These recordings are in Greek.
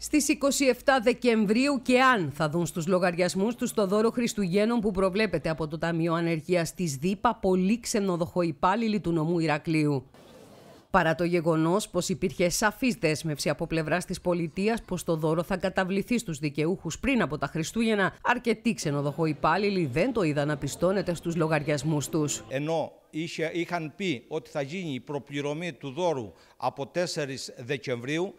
Στις 27 Δεκεμβρίου και αν θα δουν στους λογαριασμούς τους το δώρο Χριστουγέννων που προβλέπεται από το Ταμείο Ανεργίας της ΔΥΠΑ πολύ υπάλληλοι του νομού Ηρακλείου. Παρά το γεγονός πως υπήρχε σαφής δέσμευση από πλευράς της πολιτείας πως το δώρο θα καταβληθεί στους δικαιούχους πριν από τα Χριστούγεννα, αρκετοί υπάλληλοι δεν το είδαν να πιστώνεται στους λογαριασμούς τους. Ενώ είχε, είχαν πει ότι θα γίνει η προπληρωμή του δώρου από 4 Δεκεμβρίου,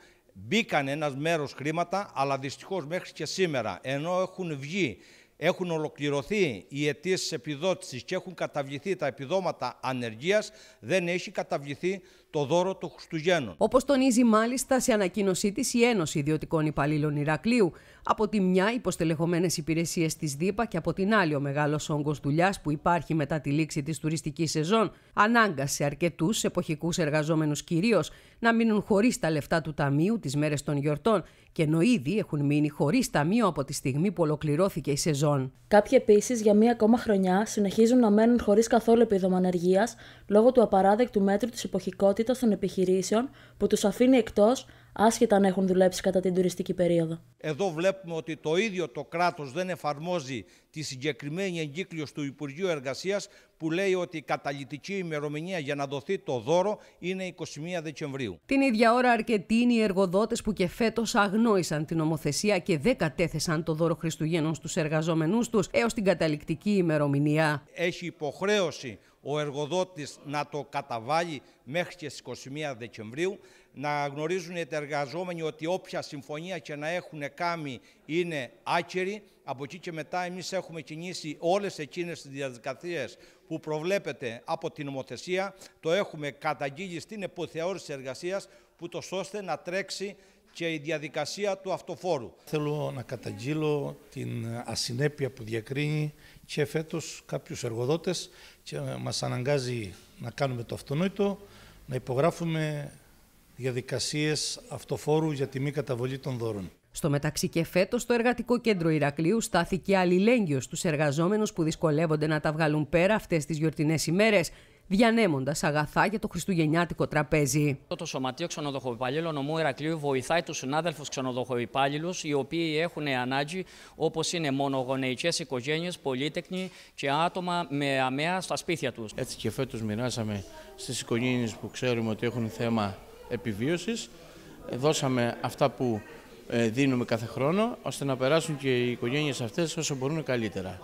μπήκαν ένας μέρος χρήματα, αλλά δυστυχώς, μέχρι και σήμερα, ενώ έχουν βγει, έχουν ολοκληρωθεί οι αιτήσει επιδότησης και έχουν καταβληθεί τα επιδόματα ανεργίας, δεν έχει καταβληθεί το δώρο του Χριστουγέννων. Όπως τονίζει μάλιστα σε ανακοίνωσή της η Ένωση Ιδιωτικών Υπαλλήλων Ηρακλείου, από τη μια υποστελεχωμένες υπηρεσίες της ΔΥΠΑ και από την άλλη ο μεγάλος όγκος δουλειάς που υπάρχει μετά τη λήξη της τουριστικής σεζόν, ανάγκασε αρκετούς εποχικούς εργαζόμενους κυρίως να μείνουν χωρίς τα λεφτά του Ταμείου τις μέρες των γιορτών και ενώ ήδη έχουν μείνει χωρίς ταμείο από τη στιγμή που ολοκληρώθηκε η σεζόν. Κάποιοι επίσης για μία ακόμα χρονιά συνεχίζουν να μένουν χωρίς καθόλου επίδομα ανεργίας λόγω του απαράδεκτου μέτρου της εποχικότητας επιχειρήσεων που τους αφήνει εκτός άσχετα αν έχουν δουλέψει κατά την τουριστική περίοδο. Εδώ βλέπουμε ότι το ίδιο το κράτος δεν εφαρμόζει τη συγκεκριμένη εγκύκλειος του Υπουργείου Εργασίας που λέει ότι η καταλητική ημερομηνία για να δοθεί το δώρο είναι 21 Δεκεμβρίου. Την ίδια ώρα αρκετοί είναι οι εργοδότες που και φέτος αγνόησαν την νομοθεσία και δεν κατέθεσαν το δώρο Χριστουγέννων στους εργαζόμενούς τους έως την καταληκτική ημερομηνία. Έχει υποχρέωση ο εργοδότης να το καταβάλει μέχρι και στις 21 Δεκεμβρίου, να γνωρίζουν οι εργαζόμενοι ότι όποια συμφωνία και να έχουν κάνει είναι άκερη. Από εκεί και μετά εμείς έχουμε κινήσει όλες εκείνες τις διαδικασίες που προβλέπεται από την νομοθεσία. Το έχουμε καταγγείλει στην υποθεώρηση εργασίας, που το ώστε να τρέξει και η διαδικασία του αυτοφόρου. Θέλω να καταγγείλω την ασυνέπεια που διακρίνει και φέτος κάποιους εργοδότες και μας αναγκάζει να κάνουμε το αυτονόητο, να υπογράφουμε διαδικασίες αυτοφόρου για τη μη καταβολή των δώρων. Στο μεταξύ και φέτος, το Εργατικό Κέντρο Ηρακλείου στάθηκε αλληλέγγυος στους εργαζόμενους που δυσκολεύονται να τα βγάλουν πέρα αυτές τις γιορτινές ημέρες διανέμοντας αγαθά για το χριστουγεννιάτικο τραπέζι. Το Σωματείο Ξενοδοχοπαλλήλων Ομού Ερακλείου βοηθάει τους συνάδελφους ξενοδοχοϊπάλληλου, οι οποίοι έχουν ανάγκη, όπως είναι μονογονεϊκές οικογένειες, πολίτεκνοι και άτομα με αμαία στα σπίτια τους. Έτσι και φέτος μοιράσαμε στις οικογένειες που ξέρουμε ότι έχουν θέμα επιβίωσης. Δώσαμε αυτά που ε, δίνουμε κάθε χρόνο, ώστε να περάσουν και οι οικογένειες αυτές όσο μπορούν καλύτερα.